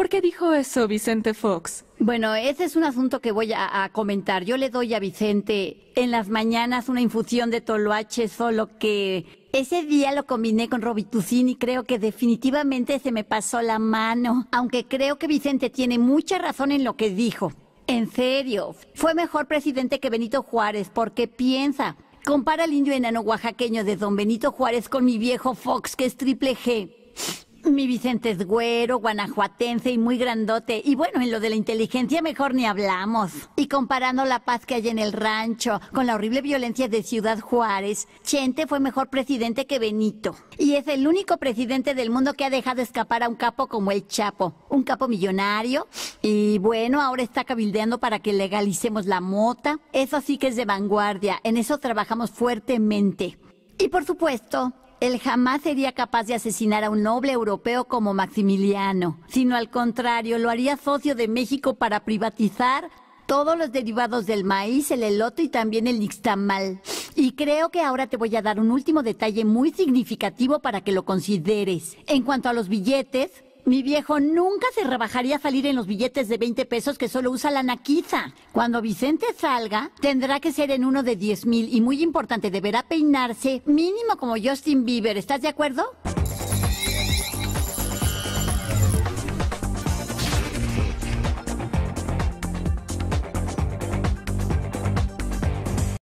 ¿Por qué dijo eso Vicente Fox? Bueno, ese es un asunto que voy a, comentar. Yo le doy a Vicente en las mañanas una infusión de toloache, solo que ese día lo combiné con Robitussin y creo que definitivamente se me pasó la mano. Aunque creo que Vicente tiene mucha razón en lo que dijo. En serio, fue mejor presidente que Benito Juárez, porque piensa, compara al indio enano oaxaqueño de don Benito Juárez con mi viejo Fox, que es triple G. Mi Vicente es güero, guanajuatense y muy grandote. Y bueno, en lo de la inteligencia mejor ni hablamos. Y comparando la paz que hay en el rancho con la horrible violencia de Ciudad Juárez, Chente fue mejor presidente que Benito. Y es el único presidente del mundo que ha dejado escapar a un capo como el Chapo. Un capo millonario. Y bueno, ahora está cabildeando para que legalicemos la mota. Eso sí que es de vanguardia. En eso trabajamos fuertemente. Y por supuesto, él jamás sería capaz de asesinar a un noble europeo como Maximiliano, sino al contrario, lo haría socio de México para privatizar todos los derivados del maíz, el elote y también el nixtamal. Y creo que ahora te voy a dar un último detalle muy significativo para que lo consideres. En cuanto a los billetes, mi viejo nunca se rebajaría a salir en los billetes de 20 pesos que solo usa la naquiza. Cuando Vicente salga, tendrá que ser en uno de 10 mil y muy importante, deberá peinarse mínimo como Justin Bieber. ¿Estás de acuerdo?